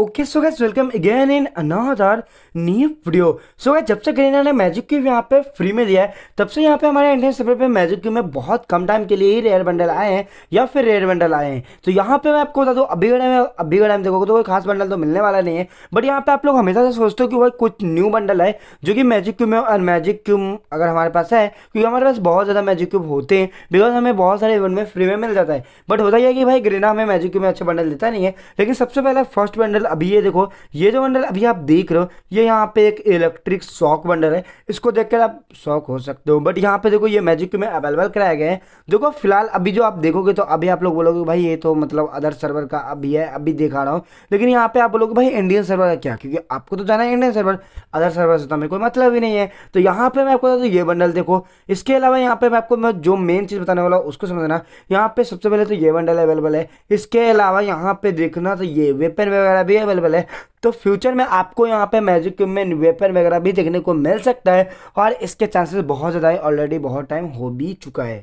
okay so guys welcome again in another new video so guys जब से ग्रीना ने magic cube यहाँ पे फ्री में दिया है तब से यहाँ पे हमारे इंडियन सर्वर पे मैजिक क्यूब में बहुत कम टाइम के लिए ही रेयर बंडल आए हैं या फिर रेयर बंडल आए हैं तो यहाँ पे मैं आपको बता दूँ अभी का में अभी का में देखोगे तो कोई खास बंडल तो मिलने वाला नहीं है बट यहाँ पे आप लोग हमेशा से सोचते हो कि भाई कुछ न्यू बंडल है जो कि मैजिक क्यूब में और मैजिक क्यूब अगर हमारे पास है क्योंकि हमारे पास बहुत ज़्यादा मैजिक क्यूब होते हैं बिकॉज हमें बहुत सारे इवेंट में फ्री में मिल जाता है बट होता ही है कि भाई ग्रीना हमें मैजिक क्यूब में अच्छा बंडल देता नहीं है लेकिन सबसे पहले फर्स्ट बंडल अभी ये देखो ये जो बंडल अभी आप देख रहे हो ये यहाँ पे एक इलेक्ट्रिक शॉक बंडल है इसको देखकर आप शॉक हो सकते हो बट यहाँ पे देखो ये मैजिक में अवेलेबल कराया गया है देखो फिलहाल अभी जो आप देखोगे तो अभी आप लोग बोलोगे भाई ये तो मतलब अदर सर्वर का अभी है अभी दिखा रहा हूँ लेकिन यहाँ पे आप बोलोगे भाई इंडियन सर्वर है क्या क्योंकि आपको तो जाना है इंडियन सर्वर अदर सर्वर से तो हमें कोई मतलब ही नहीं है तो यहाँ पे मैं आपको बता ये बंडल देखो इसके अलावा यहाँ पे मैं आपको जो मेन चीज़ बताने वाला हूँ उसको समझना यहाँ पे सबसे पहले तो ये बंडल अवेलेबल है इसके अलावा यहाँ पे देखना तो ये वेपन वगैरह भी अवेलेबल है तो फ्यूचर में आपको यहाँ पे मैजिक क्यूब में वेपन वगैरह भी देखने को मिल सकता है और इसके चांसेस बहुत ज़्यादा है ऑलरेडी बहुत टाइम हो भी चुका है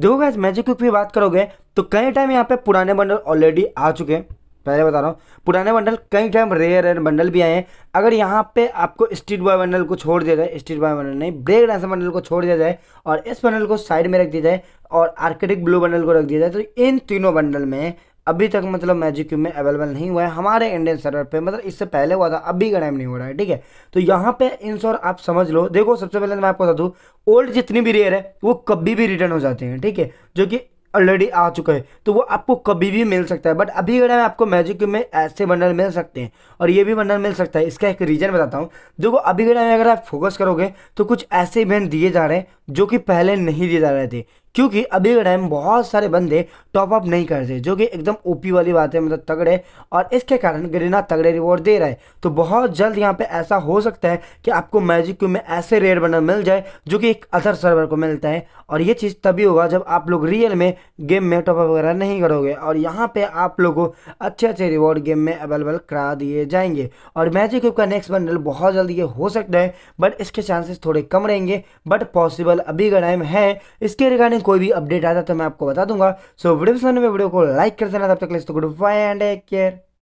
देखो गैस मैजिक क्यूब की बात करोगे तो कई टाइम यहाँ पे पुराने बंडल ऑलरेडी आ चुके हैं पहले बता रहा हूँ पुराने बंडल कई टाइम रेयर रेयर बंडल भी आए हैं अगर यहाँ पे आपको स्ट्रीट बॉय बंडल को छोड़ दिया जाए स्ट्रीट बॉय बंडल नहीं ब्रेक डांसर बंडल को छोड़ दिया जाए और इस बंडल को साइड में रख दिया जाए और आर्किटिक ब्लू बंडल को रख दिया जाए तो इन तीनों बंडल में अभी तक मतलब मैजिक क्यूब में अवेलेबल नहीं हुआ है हमारे इंडियन सर्वर पे मतलब इससे पहले हुआ था अभी का टाइम नहीं हो रहा है ठीक है तो यहाँ पे इंश्योर आप समझ लो देखो सबसे पहले मैं आपको बता दूँ ओल्ड जितनी भी रेयर है वो कभी भी रिटर्न हो जाते हैं ठीक है जो कि ऑलरेडी आ चुका है तो वो आपको कभी भी मिल सकता है बट अभी में आपको मैजिक क्यूब में ऐसे बंडल मिल सकते हैं और ये भी बंडल मिल सकता है इसका एक रीज़न बताता हूँ देखो अभी के टाइम अगर आप फोकस करोगे तो कुछ ऐसे इवेंट दिए जा रहे हैं जो कि पहले नहीं दिए जा रहे थे क्योंकि अभी के टाइम बहुत सारे बंदे टॉप अप नहीं करते जो कि एकदम ओपी वाली बात है मतलब तगड़े और इसके कारण गरीना तगड़े रिवॉर्ड दे रहा है तो बहुत जल्द यहाँ पे ऐसा हो सकता है कि आपको मैजिक क्यू में ऐसे रेड बंडल मिल जाए जो कि एक अदर सर्वर को मिलता है और ये चीज़ तभी होगा जब आप लोग रियल में गेम में टॉपअप वगैरह नहीं करोगे और यहाँ पर आप लोग को अच्छे अच्छे रिवॉर्ड गेम में अवेलेबल करा दिए जाएंगे और मैजिक क्यूब का नेक्स्ट बंडल बहुत जल्द ये हो सकता है बट इसके चांसेस थोड़े कम रहेंगे बट पॉसिबल अभी का टाइम है इसके रिगार्डिंग कोई भी अपडेट आता तो मैं आपको बता दूंगा सो वीडियो पसंद में वीडियो को लाइक कर देना तब तक लिए तो goodbye and take care